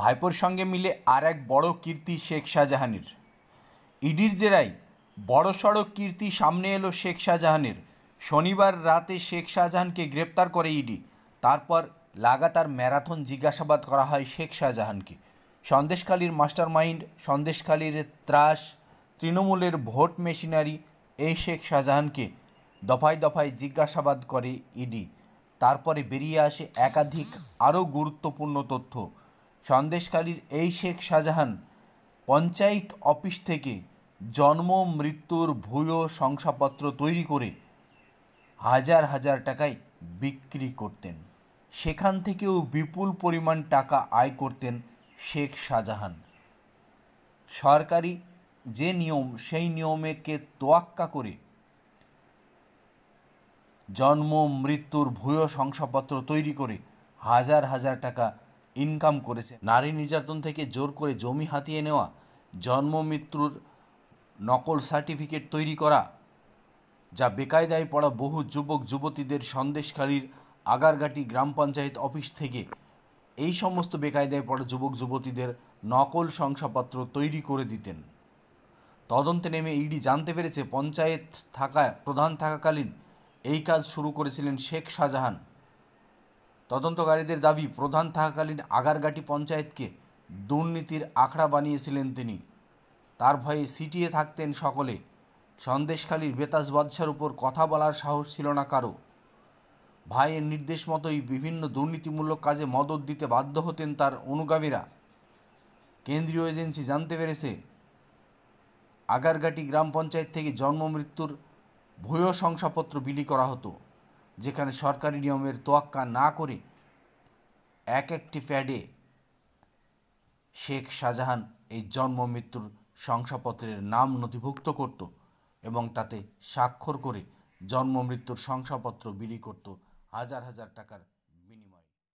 ভাইপোর সঙ্গে মিলে আর এক বড় কীর্তি শেখ শাহজাহানের ইডির জেরাই বড়সড় কীর্তি সামনে এলো শেখ শাহজাহানের শনিবার রাতে শেখ শাহজাহানকে গ্রেপ্তার করে ইডি তারপর লাগাতার ম্যারাথন জিজ্ঞাসাবাদ করা হয় শেখ শাহজাহানকে সন্দেশখালীর মাস্টার মাইন্ড সন্দেশখালীর ত্রাস তৃণমূলের ভোট মেশিনারি এই শেখ শাহজাহানকে দফায় দফায় জিজ্ঞাসাবাদ করে ইডি তারপরে বেরিয়ে আসে একাধিক আরও গুরুত্বপূর্ণ তথ্য সন্দেশকারীর এই শেখ শাহজাহান পঞ্চায়েত অফিস থেকে জন্ম মৃত্যুর ভুয়ো শংসাপত্র তৈরি করে হাজার হাজার টাকায় বিক্রি করতেন সেখান থেকেও বিপুল পরিমাণ টাকা আয় করতেন শেখ শাহজাহান সরকারি যে নিয়ম সেই নিয়মেকে তোয়াক্কা করে জন্ম মৃত্যুর ভূয় শংসাপত্র তৈরি করে হাজার হাজার টাকা ইনকাম করেছে নারী নির্যাতন থেকে জোর করে জমি হাতিয়ে নেওয়া জন্ম মৃত্যুর নকল সার্টিফিকেট তৈরি করা যা বেকায়দায় পড়া বহু যুবক যুবতীদের সন্দেশকারীর আগারগাটি গ্রাম পঞ্চায়েত অফিস থেকে এই সমস্ত বেকায়দায় পড়া যুবক যুবতীদের নকল শংসাপত্র তৈরি করে দিতেন তদন্তে নেমে ইডি জানতে পেরেছে পঞ্চায়েত থাকা প্রধান থাকাকালীন এই কাজ শুরু করেছিলেন শেখ শাহজাহান তদন্তকারীদের দাবি প্রধান থাকাকালীন আগারগাটি পঞ্চায়েতকে দুর্নীতির আখড়া বানিয়েছিলেন তিনি তার ভয়ে সিটিয়ে থাকতেন সকলে সন্দেশখালীর বেতাজ বাদশার উপর কথা বলার সাহস ছিল না কারো ভাইয়ের নির্দেশ মতোই বিভিন্ন দুর্নীতিমূলক কাজে মদত দিতে বাধ্য হতেন তার অনুগামীরা কেন্দ্রীয় এজেন্সি জানতে পেরেছে আগারগাটি গ্রাম পঞ্চায়েত থেকে জন্মমৃত্যুর ভূয় শংসাপত্র বিলি করা হতো যেখানে সরকারি নিয়মের তোয়াক্কা না করে এক একটি প্যাডে শেখ শাহজাহান এই জন্ম মৃত্যুর শংসাপত্রের নাম নথিভুক্ত করত এবং তাতে স্বাক্ষর করে জন্ম মৃত্যুর শংসাপত্র বিলি করত হাজার হাজার টাকার